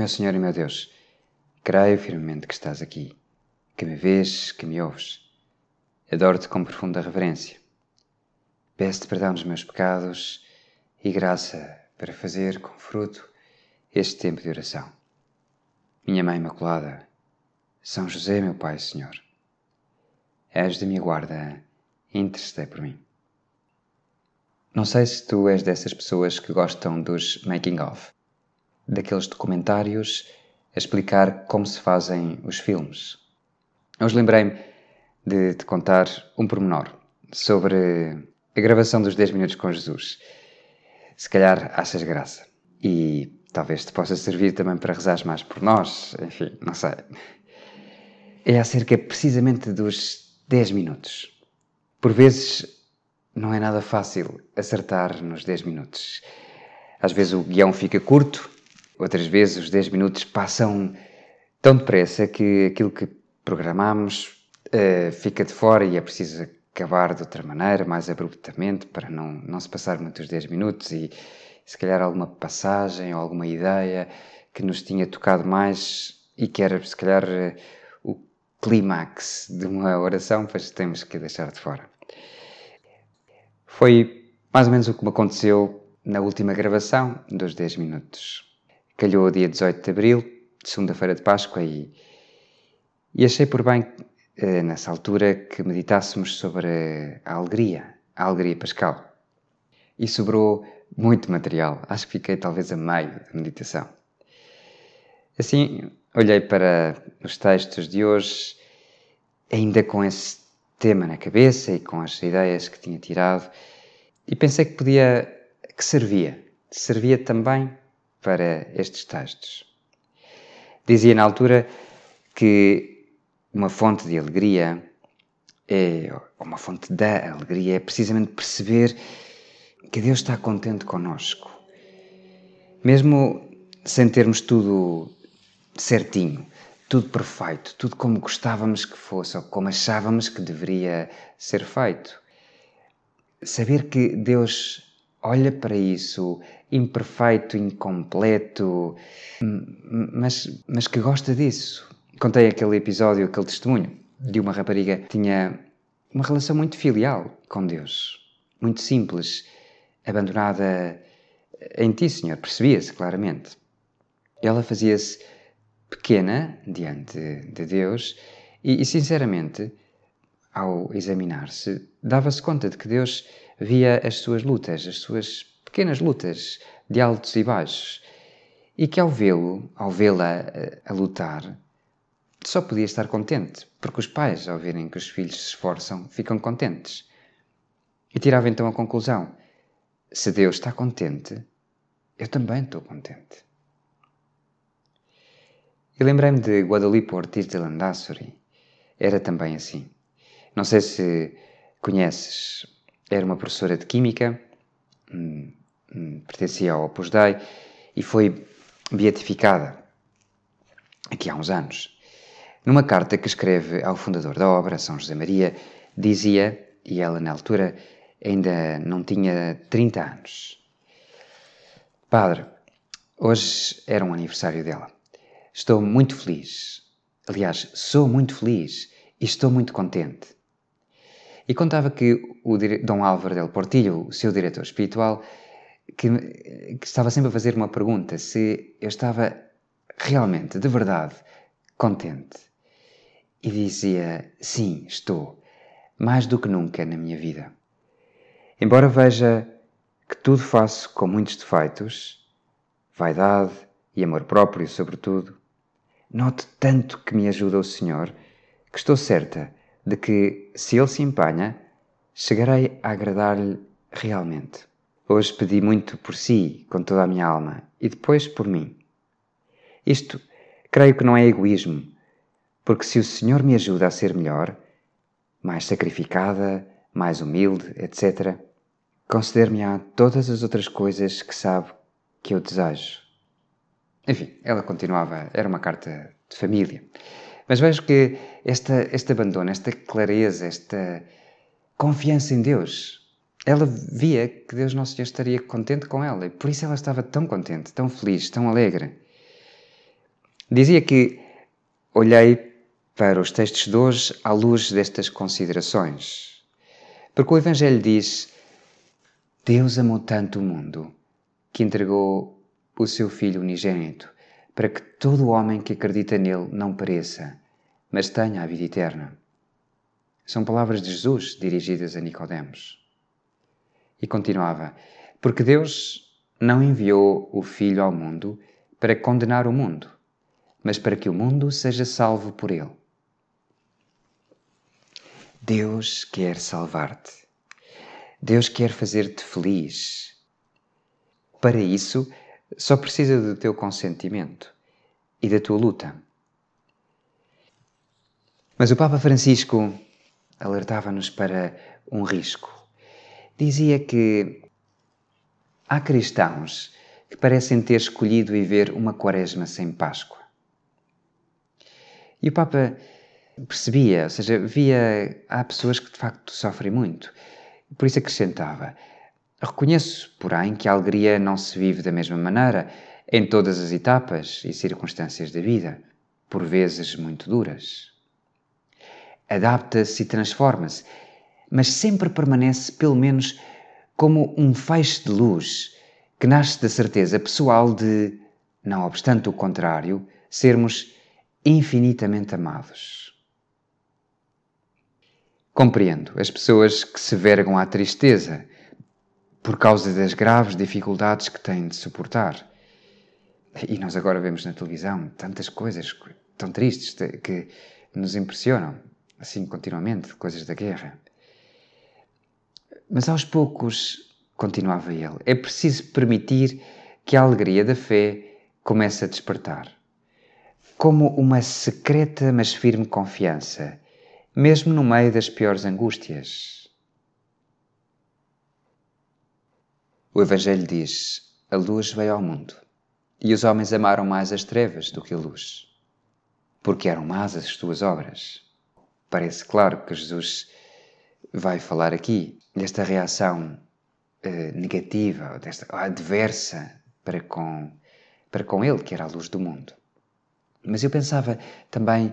Meu Senhor e meu Deus, creio firmemente que estás aqui, que me vês, que me ouves. Adoro-te com profunda reverência. Peço-te perdão dos meus pecados e graça para fazer com fruto este tempo de oração. Minha Mãe Imaculada, São José, meu Pai Senhor, és de minha guarda, intercede por mim. Não sei se tu és dessas pessoas que gostam dos making of daqueles documentários a explicar como se fazem os filmes. Hoje lembrei-me de te contar um pormenor sobre a gravação dos 10 Minutos com Jesus. Se calhar achas graça. E talvez te possa servir também para rezar mais por nós, enfim, não sei. É acerca precisamente dos 10 minutos. Por vezes não é nada fácil acertar nos 10 minutos. Às vezes o guião fica curto Outras vezes os 10 minutos passam tão depressa que aquilo que programámos uh, eh, fica de fora e é preciso acabar de outra maneira, mais abruptamente, para não, não se passar muitos 10 minutos e se calhar alguma passagem ou alguma ideia que nos tinha tocado mais e que era se calhar eh, o clímax de uma oração, pois temos que deixar de fora. Foi mais ou menos o que me aconteceu na última gravação dos 10 minutos calhou o dia 18 de abril, segunda-feira de Páscoa, e, e achei por bem, eh, nessa altura, que meditássemos sobre a alegria, a alegria pascal. E sobrou muito material, acho que fiquei talvez a meio da meditação. Assim, olhei para os textos de hoje, ainda com esse tema na cabeça e com as ideias que tinha tirado, e pensei que podia, que servia, servia também para estes textos. Dizia na altura que uma fonte de alegria, é, uma fonte da alegria, é precisamente perceber que Deus está contente conosco. Mesmo sem termos tudo certinho, tudo perfeito, tudo como gostávamos que fosse ou como achávamos que deveria ser feito. Saber que Deus olha para isso, imperfeito, incompleto, hum, mas, mas que gosta disso. Contei aquele episódio, aquele testemunho de uma rapariga que tinha uma relação muito filial com Deus, muito simples, abandonada eh, em ti, Senhor, percebia-se claramente. Ela fazia-se pequena diante de Deus e, e sinceramente, ao examinar-se, dava-se conta de que Deus via as suas lutas, as suas pequenas lutas de altos e baixos, e que ao vê-lo, ao vê-la eh, a, lutar, só podia estar contente, porque os pais, ao verem que os filhos se esforçam, ficam contentes. E tirava então a conclusão: se Deus está contente, eu também estou contente. E lembrei-me de Guadalupe Ortiz de Landassori. Era também assim. Não sei se conheces, era uma professora de Química, hum, hum, pertencia ao Opus Dei e foi beatificada aqui há uns anos. Numa carta que escreve ao fundador da obra, São José Maria, dizia, e ela na altura ainda não tinha 30 anos: Padre, hoje era um aniversário dela. Estou muito feliz. Aliás, sou muito feliz e estou muito contente. E contava que o Dom Álvaro del Portillo, o seu diretor espiritual, que, que estava sempre a fazer uma pergunta se eu estava realmente, de verdade, contente. E dizia: Sim, estou, mais do que nunca na minha vida. Embora veja que tudo faço com muitos defeitos, vaidade e amor próprio, sobretudo, note tanto que me ajuda o Senhor que estou certa de que, se ele se empenha, chegarei a agradar-lhe realmente. Hoje pedi muito por si, com toda a minha alma, e depois por mim. Isto creio que não é egoísmo, porque se o Senhor me ajuda a ser melhor, mais sacrificada, mais humilde, etc., conceder-me-á todas as outras coisas que sabe que eu desejo. Enfim, ela continuava, era uma carta de família. Mas vejo que esta, este abandono, esta clareza, esta confiança em Deus, ela via que Deus Nosso Senhor estaria contente com ela e por isso ela estava tão contente, tão feliz, tão alegre. Dizia que olhei para os textos de hoje à luz destas considerações, porque o Evangelho diz: Deus amou tanto o mundo que entregou o seu Filho unigênito para que todo homem que acredita nele não pereça, mas tenha a vida eterna. São palavras de Jesus dirigidas a Nicodemos. E continuava: Porque Deus não enviou o Filho ao mundo para condenar o mundo, mas para que o mundo seja salvo por ele. Deus quer salvar-te. Deus quer fazer-te feliz. Para isso, só precisa do teu consentimento e da tua luta. Mas o Papa Francisco alertava-nos para um risco. Dizia que há cristãos que parecem ter escolhido viver uma quaresma sem Páscoa. E o Papa percebia, ou seja, via há pessoas que de facto sofrem muito. Por isso acrescentava: Reconheço, porém, que a alegria não se vive da mesma maneira em todas as etapas e circunstâncias da vida, por vezes muito duras. Adapta-se e transforma-se, mas sempre permanece, pelo menos, como um feixe de luz que nasce da certeza pessoal de, não obstante o contrário, sermos infinitamente amados. Compreendo as pessoas que se vergam à tristeza por causa das graves dificuldades que têm de suportar. E nós agora vemos na televisão tantas coisas tão tristes que nos impressionam, assim continuamente, coisas da guerra. Mas aos poucos, continuava ele, é preciso permitir que a alegria da fé comece a despertar. Como uma secreta mas firme confiança, mesmo no meio das piores angústias. O Evangelho diz: A luz veio ao mundo, e os homens amaram mais as trevas do que a luz, porque eram más as tuas obras. Parece claro que Jesus vai falar aqui desta reação eh, negativa, desta adversa para com, para com Ele, que era a luz do mundo. Mas eu pensava também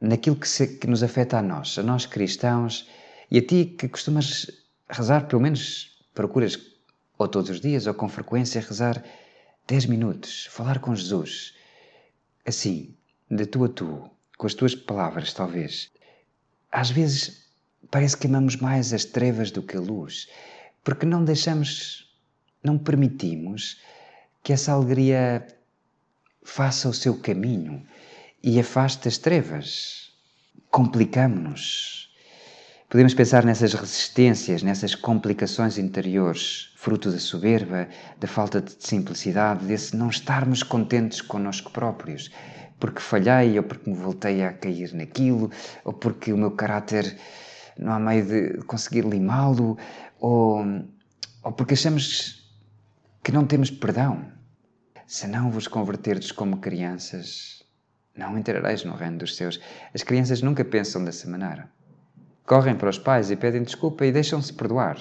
naquilo que, se, que nos afeta a nós, a nós cristãos, e a ti que costumas rezar, pelo menos procuras ou todos os dias, ou com frequência, rezar 10 minutos, falar com Jesus. Assim, de tu a tu, com as tuas palavras, talvez. Às vezes parece que amamos mais as trevas do que a luz, porque não deixamos, não permitimos que essa alegria faça o seu caminho e afaste as trevas. Complicamos-nos Podemos pensar nessas resistências, nessas complicações interiores, fruto da soberba, da falta de simplicidade, desse não estarmos contentes connosco próprios, porque falhei ou porque me voltei a cair naquilo, ou porque o meu caráter não há meio de conseguir limá-lo, ou, ou porque achamos que não temos perdão. Se não vos converterdes como crianças, não entrareis no reino dos céus. As crianças nunca pensam dessa maneira. Correm para os pais e pedem desculpa e deixam-se perdoar.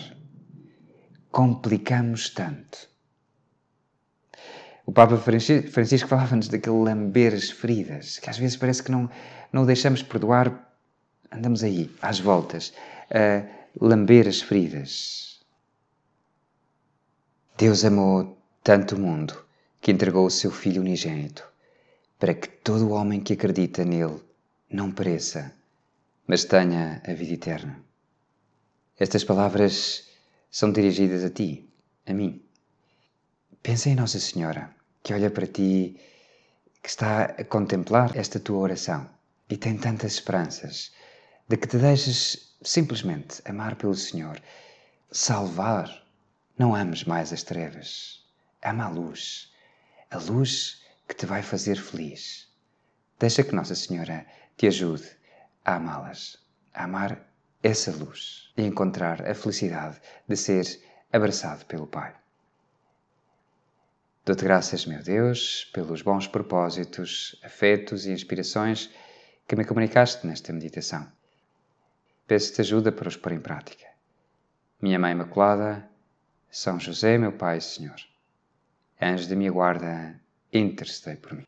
Complicamos tanto. O Papa Francisco falava-nos daquele lamber as feridas, que às vezes parece que não, não o deixamos perdoar, andamos aí, às voltas, a lamber as feridas. Deus amou tanto o mundo que entregou o seu Filho unigênito, para que todo o homem que acredita nele não pereça, mas tenha a vida eterna. Estas palavras são dirigidas a ti, a mim. Pensa em Nossa Senhora, que olha para ti, que está a contemplar esta tua oração e tem tantas esperanças de que te deixes simplesmente amar pelo Senhor, salvar. Não ames mais as trevas, ama a luz, a luz que te vai fazer feliz. Deixa que Nossa Senhora te ajude a amá-las, a amar essa luz e encontrar a felicidade de ser abraçado pelo Pai. Dou-te graças, meu Deus, pelos bons propósitos, afetos e inspirações que me comunicaste nesta meditação. Peço-te ajuda para os pôr em prática. Minha Mãe Imaculada, são José, meu Pai e Senhor. Anjo de minha guarda, intercedei por mim.